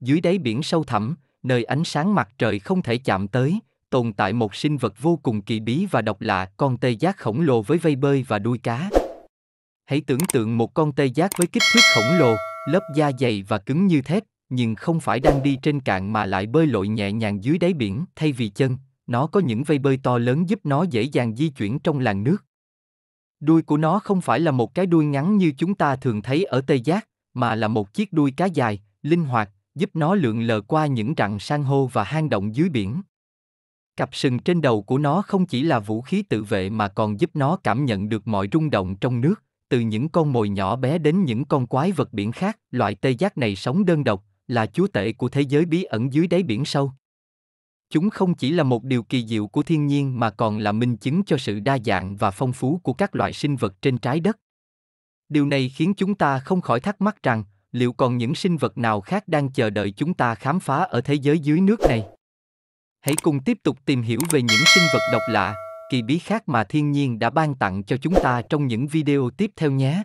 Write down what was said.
Dưới đáy biển sâu thẳm, nơi ánh sáng mặt trời không thể chạm tới, tồn tại một sinh vật vô cùng kỳ bí và độc lạ, con tê giác khổng lồ với vây bơi và đuôi cá. Hãy tưởng tượng một con tê giác với kích thước khổng lồ, lớp da dày và cứng như thép, nhưng không phải đang đi trên cạn mà lại bơi lội nhẹ nhàng dưới đáy biển thay vì chân, nó có những vây bơi to lớn giúp nó dễ dàng di chuyển trong làn nước. Đuôi của nó không phải là một cái đuôi ngắn như chúng ta thường thấy ở tê giác, mà là một chiếc đuôi cá dài, linh hoạt, giúp nó lượn lờ qua những rặng san hô và hang động dưới biển. Cặp sừng trên đầu của nó không chỉ là vũ khí tự vệ mà còn giúp nó cảm nhận được mọi rung động trong nước, từ những con mồi nhỏ bé đến những con quái vật biển khác, loại tê giác này sống đơn độc, là chúa tể của thế giới bí ẩn dưới đáy biển sâu. Chúng không chỉ là một điều kỳ diệu của thiên nhiên mà còn là minh chứng cho sự đa dạng và phong phú của các loại sinh vật trên trái đất. Điều này khiến chúng ta không khỏi thắc mắc rằng, liệu còn những sinh vật nào khác đang chờ đợi chúng ta khám phá ở thế giới dưới nước này? Hãy cùng tiếp tục tìm hiểu về những sinh vật độc lạ, kỳ bí khác mà thiên nhiên đã ban tặng cho chúng ta trong những video tiếp theo nhé.